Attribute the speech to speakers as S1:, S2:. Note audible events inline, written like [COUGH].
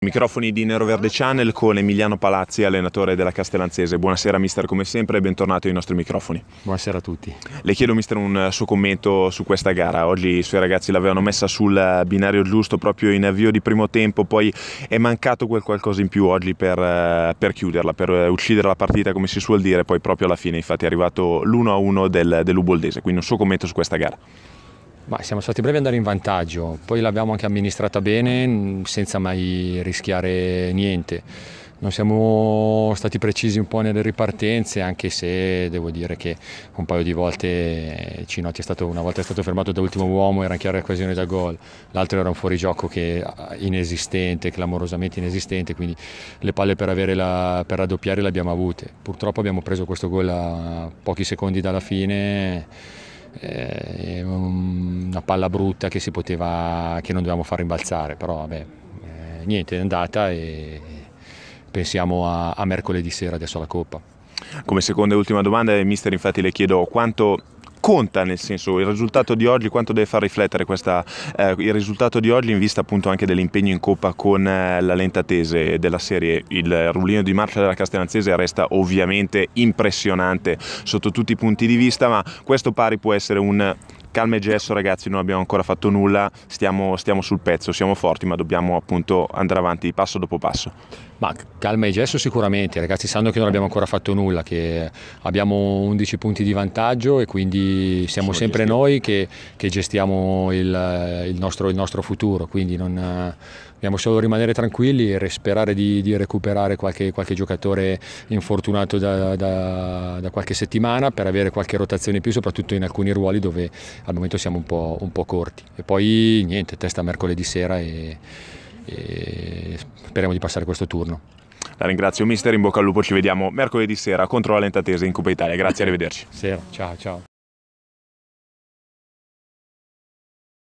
S1: Microfoni di Nero Verde Channel con Emiliano Palazzi, allenatore della Castellanzese. Buonasera mister, come sempre e bentornato ai nostri microfoni. Buonasera a tutti. Le chiedo mister un eh, suo commento su questa gara. Oggi i suoi ragazzi l'avevano messa sul eh, binario giusto proprio in avvio di primo tempo, poi è mancato quel qualcosa in più oggi per, eh, per chiuderla, per uccidere la partita come si suol dire, poi proprio alla fine infatti è arrivato l'1-1 del, dell'Uboldese. Quindi un suo commento su questa gara. Ma siamo
S2: stati brevi ad andare in vantaggio, poi l'abbiamo anche amministrata bene senza mai rischiare niente. Non siamo stati precisi un po' nelle ripartenze, anche se devo dire che un paio di volte eh, Cinotti è stato, una volta è stato fermato da ultimo uomo, era in chiara occasione da gol, l'altro era un fuorigioco che eh, inesistente, clamorosamente inesistente, quindi le palle per, la, per raddoppiare le abbiamo avute. Purtroppo abbiamo preso questo gol a pochi secondi dalla fine eh, una palla brutta che, poteva, che non dovevamo far rimbalzare, però vabbè, eh, niente, è andata
S1: e pensiamo a, a mercoledì sera adesso alla Coppa. Come seconda e ultima domanda, eh, mister, infatti le chiedo quanto conta nel senso il risultato di oggi quanto deve far riflettere questa, eh, il risultato di oggi in vista appunto anche dell'impegno in coppa con eh, la tese della serie il rullino di marcia della Castellanzese resta ovviamente impressionante sotto tutti i punti di vista ma questo pari può essere un calma e gesso ragazzi non abbiamo ancora fatto nulla stiamo, stiamo sul pezzo siamo forti ma dobbiamo appunto andare avanti passo dopo passo ma calma e gesso sicuramente, i ragazzi sanno che non abbiamo ancora fatto nulla, che
S2: abbiamo 11 punti di vantaggio e quindi siamo Sono sempre gestiti. noi che, che gestiamo il, il, nostro, il, nostro, futuro, quindi non, dobbiamo solo rimanere tranquilli e sperare di, di recuperare qualche, qualche, giocatore infortunato da, da, da, qualche settimana per avere qualche rotazione in più, soprattutto in alcuni ruoli dove al momento siamo un po', un po corti.
S1: E poi niente, testa mercoledì sera e e speriamo di passare questo turno. La ringrazio mister, in bocca al lupo, ci vediamo mercoledì sera contro la Lentatese in Coppa Italia, grazie, [LAUGHS] arrivederci. Sera, ciao ciao.